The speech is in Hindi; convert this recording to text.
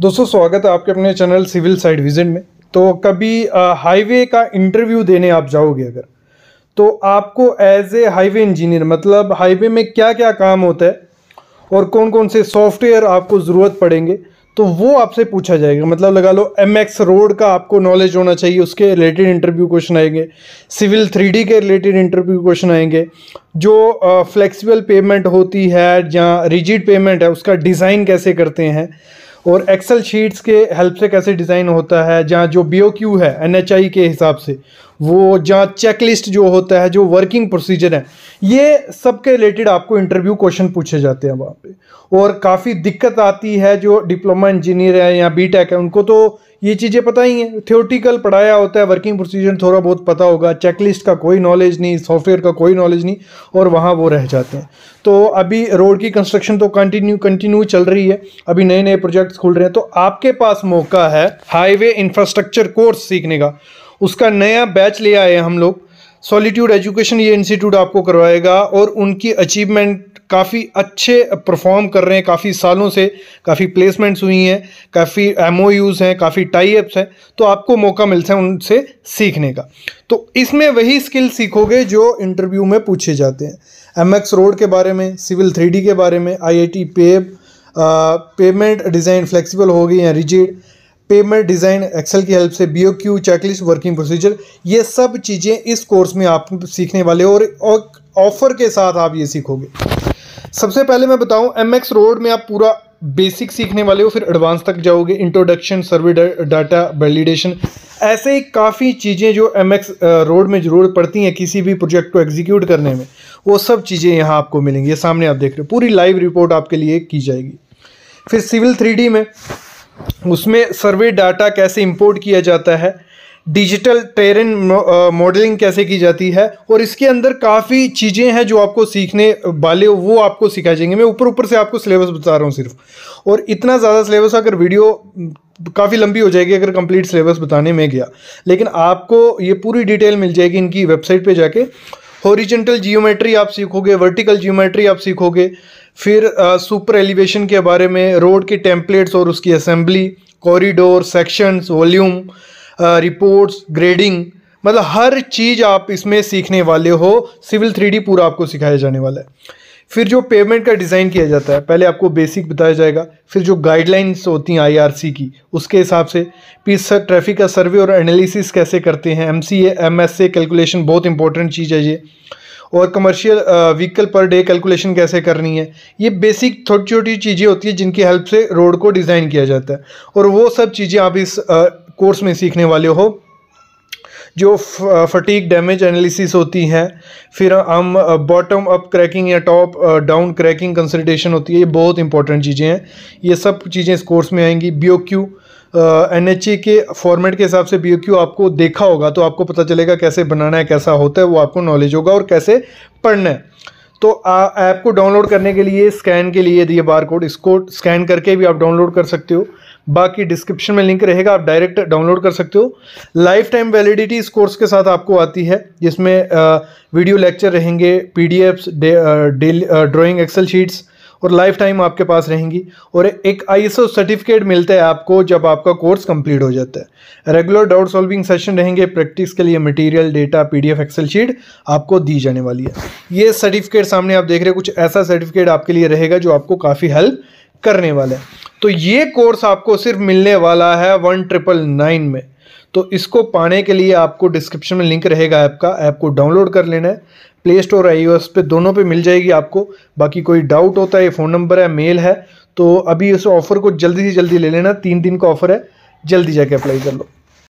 दोस्तों स्वागत है आपके अपने चैनल सिविल साइड विजिट में तो कभी हाईवे का इंटरव्यू देने आप जाओगे अगर तो आपको एज ए हाईवे इंजीनियर मतलब हाईवे में क्या क्या काम होता है और कौन कौन से सॉफ्टवेयर आपको ज़रूरत पड़ेंगे तो वो आपसे पूछा जाएगा मतलब लगा लो एम एक्स रोड का आपको नॉलेज होना चाहिए उसके रिलेटेड इंटरव्यू क्वेश्चन आएंगे सिविल थ्री के रिलेटेड इंटरव्यू क्वेश्चन आएंगे जो फ्लेक्सिबल पेमेंट होती है या रिजिड पेमेंट है उसका डिज़ाइन कैसे करते हैं और एक्सेल शीट्स के हेल्प से कैसे डिज़ाइन होता है जहाँ जो बी क्यू है एन एच आई के हिसाब से वो जहाँ चेक लिस्ट जो होता है जो वर्किंग प्रोसीजर है ये सब के रिलेटेड आपको इंटरव्यू क्वेश्चन पूछे जाते हैं वहाँ पे और काफ़ी दिक्कत आती है जो डिप्लोमा इंजीनियर है या बी टेक है उनको तो ये चीज़ें पता ही हैं थियोटिकल पढ़ाया होता है वर्किंग प्रोसीजर थोड़ा बहुत पता होगा चेकलिस्ट का कोई नॉलेज नहीं सॉफ्टवेयर का कोई नॉलेज नहीं और वहाँ वो रह जाते हैं तो अभी रोड की कंस्ट्रक्शन तो कंटिन्यू कंटिन्यू चल रही है अभी नए नए प्रोजेक्ट्स खुल रहे हैं तो आपके पास मौका है हाईवे इंफ्रास्ट्रक्चर कोर्स सीखने का उसका नया बैच ले आए हैं हम लोग सॉलिट्यूड एजुकेशन ये इंस्टीट्यूट आपको करवाएगा और उनकी अचीवमेंट काफ़ी अच्छे परफॉर्म कर रहे हैं काफ़ी सालों से काफ़ी प्लेसमेंट्स हुई हैं काफ़ी एम हैं काफ़ी टाई अप्स हैं तो आपको मौका मिलता है उनसे सीखने का तो इसमें वही स्किल सीखोगे जो इंटरव्यू में पूछे जाते हैं एम रोड के बारे में सिविल थ्री के बारे में I I pave pavement design flexible हो गई या रिजिड पेमेंट डिज़ाइन एक्सेल की हेल्प से B O Q checklist working procedure ये सब चीज़ें इस कोर्स में आप सीखने वाले और ऑफर के साथ आप ये सीखोगे सबसे पहले मैं बताऊं एम एक्स रोड में आप पूरा बेसिक सीखने वाले हो फिर एडवांस तक जाओगे इंट्रोडक्शन सर्वे डाटा वैलिडेशन ऐसे ही काफ़ी चीज़ें जो एम एक्स रोड में ज़रूर पड़ती हैं किसी भी प्रोजेक्ट को एग्जीक्यूट करने में वो सब चीज़ें यहाँ आपको मिलेंगी सामने आप देख रहे हो पूरी लाइव रिपोर्ट आपके लिए की जाएगी फिर सिविल थ्री में उसमें सर्वे डाटा कैसे इंपोर्ट किया जाता है डिजिटल टेरेन मॉडलिंग कैसे की जाती है और इसके अंदर काफ़ी चीज़ें हैं जो आपको सीखने वाले वो आपको सिखाए जाएंगे मैं ऊपर ऊपर से आपको सिलेबस बता रहा हूँ सिर्फ और इतना ज़्यादा सिलेबस अगर वीडियो काफ़ी लंबी हो जाएगी अगर कंप्लीट सिलेबस बताने में गया लेकिन आपको ये पूरी डिटेल मिल जाएगी इनकी वेबसाइट पर जाके हॉरिजेंटल जियोमेट्री आप सीखोगे वर्टिकल जियोमेट्री आप सीखोगे फिर सुपर एलिवेशन के बारे में रोड के टेम्पलेट्स और उसकी assembly corridor sections volume reports grading मतलब हर चीज़ आप इसमें सीखने वाले हो सिविल थ्री पूरा आपको सिखाया जाने वाला है फिर जो पेमेंट का डिज़ाइन किया जाता है पहले आपको बेसिक बताया जाएगा फिर जो गाइडलाइंस होती हैं आईआरसी की उसके हिसाब से फिर ट्रैफिक का सर्वे और एनालिसिस कैसे करते हैं एमसीए एमएसए कैलकुलेशन बहुत इंपॉर्टेंट चीज़ है ये और commercial vehicle per day calculation कैसे करनी है ये बेसिक छोटी छोटी चीज़ें होती है जिनकी हेल्प से रोड को डिज़ाइन किया जाता है और वो सब चीज़ें आप इस कोर्स में सीखने वाले हो जो फटीक डैमेज एनालिसिस होती है फिर हम बॉटम अप क्रैकिंग या टॉप डाउन क्रैकिंग कंसल्टेशन होती है ये बहुत इंपॉर्टेंट चीज़ें हैं ये सब चीज़ें इस कोर्स में आएंगी B Q N H A के फॉर्मेट के हिसाब से बी क्यू आपको देखा होगा तो आपको पता चलेगा कैसे बनाना है कैसा होता है वो आपको नॉलेज होगा और कैसे पढ़ना है तो ऐप को डाउनलोड करने के लिए स्कैन के लिए दिए बार कोड इसको स्कैन करके भी आप डाउनलोड कर सकते हो बाकी डिस्क्रिप्शन में लिंक रहेगा आप डायरेक्ट डाउनलोड कर सकते हो लाइफ टाइम वैलिडिटी इस कोर्स के साथ आपको आती है जिसमें वीडियो लेक्चर रहेंगे P D Fs drawing Excel sheets और लाइफ टाइम आपके पास रहेंगी और एक आईएसओ सर्टिफिकेट मिलता है आपको जब आपका कोर्स कंप्लीट हो जाता है रेगुलर डाउट सॉल्विंग सेशन रहेंगे प्रैक्टिस के लिए material data PDF Excel sheet आपको दी जाने वाली है ये सर्टिफिकेट सामने आप देख रहे हैं कुछ ऐसा सर्टिफिकेट आपके लिए रहेगा जो आपको काफ़ी हेल्प करने वाला है तो ये कोर्स आपको सिर्फ मिलने वाला है वन ट्रिपल नाइन में तो इसको पाने के लिए आपको डिस्क्रिप्शन में लिंक रहेगा ऐप का ऐप को डाउनलोड कर लेना है प्ले स्टोर आई ओ पे दोनों पे मिल जाएगी आपको बाकी कोई डाउट होता है फ़ोन नंबर है मेल है तो अभी इस ऑफ़र को जल्दी से जल्दी ले लेना तीन दिन का ऑफ़र है जल्दी जाके अप्लाई कर लो